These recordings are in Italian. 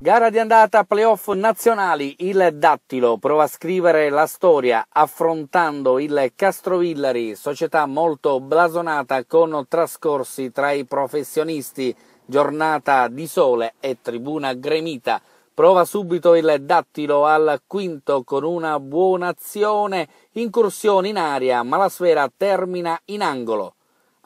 Gara di andata playoff nazionali, il Dattilo prova a scrivere la storia affrontando il Castrovillari, società molto blasonata con trascorsi tra i professionisti, giornata di sole e tribuna gremita. Prova subito il dattilo al quinto con una buona azione, incursione in aria, ma la sfera termina in angolo.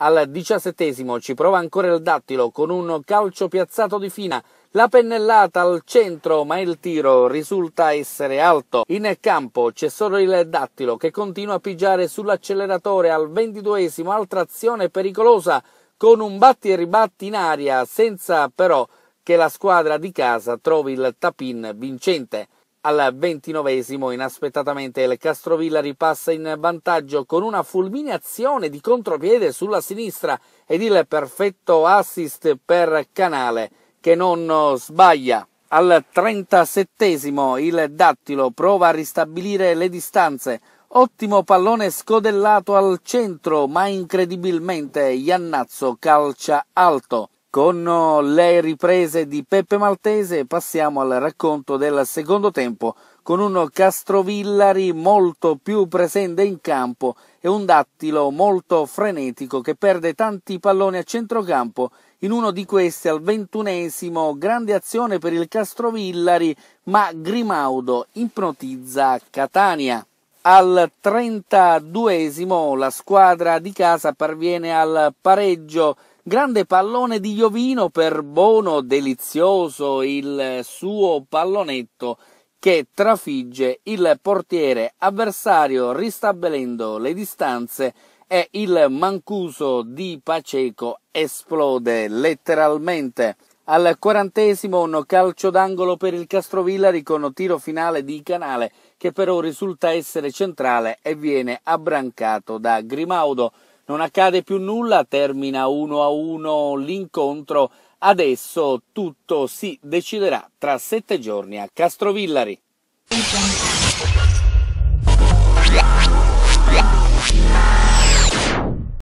Al diciassettesimo ci prova ancora il dattilo con un calcio piazzato di fina. La pennellata al centro, ma il tiro risulta essere alto. In campo c'è solo il dattilo che continua a pigiare sull'acceleratore al ventiduesimo, altra azione pericolosa con un batti e ribatti in aria, senza però che la squadra di casa trovi il tapin vincente. Al ventinovesimo, inaspettatamente, il Castrovilla ripassa in vantaggio con una fulminazione di contropiede sulla sinistra ed il perfetto assist per Canale, che non sbaglia. Al trentasettesimo il Dattilo prova a ristabilire le distanze. Ottimo pallone scodellato al centro, ma incredibilmente Iannazzo calcia alto. Con eh, le riprese di Peppe Maltese passiamo al racconto del secondo tempo con un Castrovillari molto più presente in campo e un dattilo molto frenetico che perde tanti palloni a centrocampo. In uno di questi al ventunesimo grande azione per il Castrovillari ma Grimaudo ipnotizza Catania. Al trentaduesimo la squadra di casa parviene al pareggio Grande pallone di Iovino per Bono, delizioso il suo pallonetto che trafigge il portiere avversario ristabilendo le distanze e il mancuso di Paceco esplode letteralmente. Al quarantesimo un calcio d'angolo per il Castrovillari con tiro finale di Canale che però risulta essere centrale e viene abbrancato da Grimaudo non accade più nulla, termina uno a uno l'incontro, adesso tutto si deciderà tra sette giorni a Castrovillari.